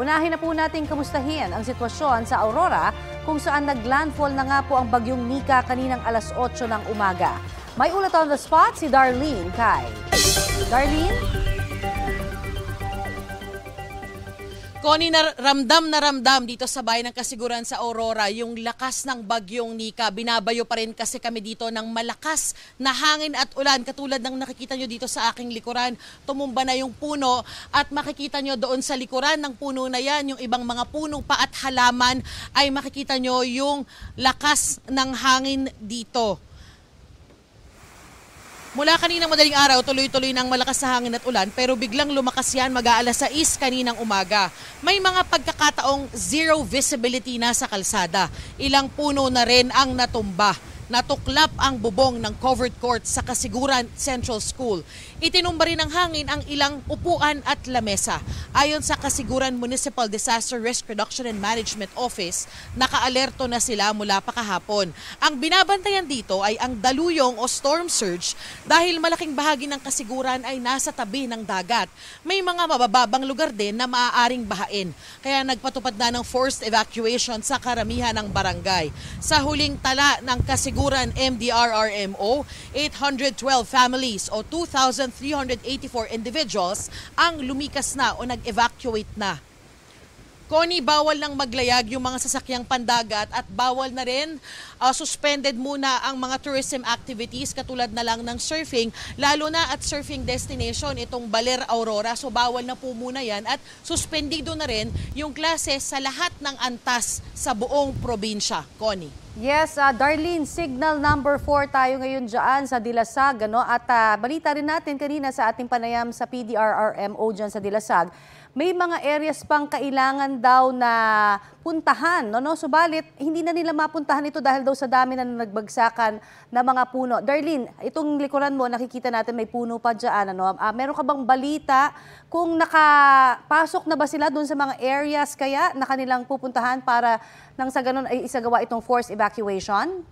Unahin na po natin kamustahin ang sitwasyon sa Aurora kung saan naglandfall na nga po ang bagyong Nika kaninang alas 8 ng umaga. May ulat on the spot si Darlene Kai. Darlene? Connie, na, ramdam na ramdam dito sa bayan ng Kasiguran sa Aurora, yung lakas ng bagyong Nika. Binabayo pa rin kasi kami dito ng malakas na hangin at ulan. Katulad ng nakikita nyo dito sa aking likuran, tumumba na yung puno at makikita nyo doon sa likuran ng puno na yan, yung ibang mga puno pa at halaman ay makikita nyo yung lakas ng hangin dito. Mula kaninang madaling araw, tuloy-tuloy ng malakas na hangin at ulan pero biglang lumakas yan mag-aalas 6 kaninang umaga. May mga pagkakataong zero visibility na sa kalsada. Ilang puno na rin ang natumba. Natuklap ang bubong ng covered court sa Kasiguran Central School. Itinumba rin ng hangin ang ilang upuan at lamesa. Ayon sa Kasiguran Municipal Disaster Risk Reduction and Management Office, nakaalerto na sila mula pa kahapon. Ang binabantayan dito ay ang daluyong o storm surge dahil malaking bahagi ng Kasiguran ay nasa tabi ng dagat. May mga mabababang lugar din na maaaring bahain. Kaya nagpatupad na ng forced evacuation sa karamihan ng barangay. Sa huling tala ng Kasiguran, nasiguran MDRRMO, 812 families o 2,384 individuals ang lumikas na o nag-evacuate na. Koni, bawal nang maglayag yung mga sasakyang pandagat at bawal na rin uh, suspended muna ang mga tourism activities katulad na lang ng surfing, lalo na at surfing destination, itong Baler Aurora. So bawal na po muna yan at suspendido na rin yung klase sa lahat ng antas sa buong probinsya. Connie. Yes, uh, Darlene, signal number 4 tayo ngayon dyan sa Dilasag. Ano? At uh, balita rin natin kanina sa ating panayam sa PDRRMO dyan sa Dilasag. May mga areas pang kailangan daw na puntahan. No, no? Subalit, hindi na nila mapuntahan ito dahil daw sa dami na nagbagsakan na mga puno. Darlene, itong likuran mo, nakikita natin may puno pa dyan. Ano? Uh, meron ka bang balita kung nakapasok na ba sila doon sa mga areas kaya na kanilang pupuntahan para nang sa ganun ay isagawa itong force evacuation?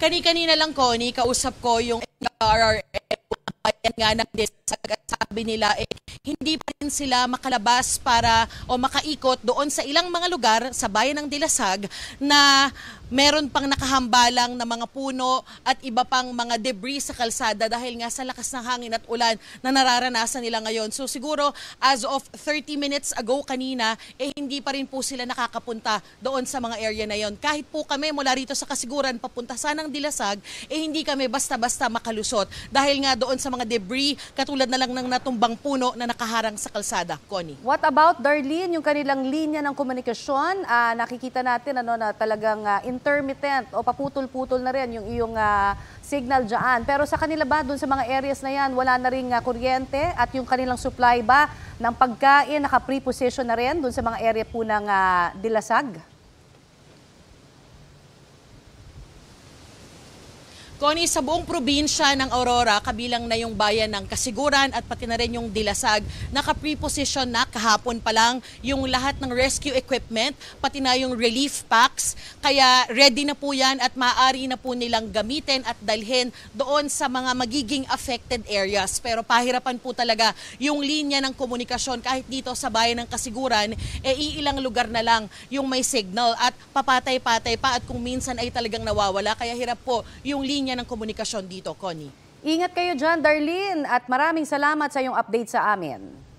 Kani-kanina lang, Connie, kausap ko yung RRF, ayan nga ng sabi nila, eh, hindi pa sila makalabas para o makaikot doon sa ilang mga lugar sa bayan ng Dilasag na meron pang nakahambalang na mga puno at iba pang mga debris sa kalsada dahil nga sa lakas ng hangin at ulan na nararanasan nila ngayon. So siguro as of 30 minutes ago kanina, eh hindi pa rin po sila nakakapunta doon sa mga area na yon. Kahit po kami mula rito sa Kasiguran papunta sa ng Dilasag, eh hindi kami basta-basta makalusot dahil nga doon sa mga debris katulad na lang ng natumbang puno na nakaharang sa sa kalsada. Connie. What about Darlene, yung kanilang linya ng komunikasyon? Uh, nakikita natin ano, na talagang uh, intermittent o paputol-putol na rin yung iyong uh, signal diyan. Pero sa kanila ba, doon sa mga areas na yan, wala na ring uh, kuryente at yung kanilang supply ba ng pagkain, naka-preposition na rin doon sa mga area po ng uh, Dilasag? Connie, sa buong probinsya ng Aurora, kabilang na yung bayan ng Kasiguran at pati na rin yung Dilasag, naka-preposition na kahapon pa lang yung lahat ng rescue equipment, pati na yung relief packs. Kaya ready na po yan at maaari na po nilang gamitin at dalhin doon sa mga magiging affected areas. Pero pahirapan po talaga yung linya ng komunikasyon kahit dito sa bayan ng Kasiguran, e iilang lugar na lang yung may signal at papatay-patay pa at kung minsan ay talagang nawawala. Kaya hirap po yung linya linya ng komunikasyon dito, Connie. Ingat kayo dyan, Darlene, at maraming salamat sa iyong update sa amin.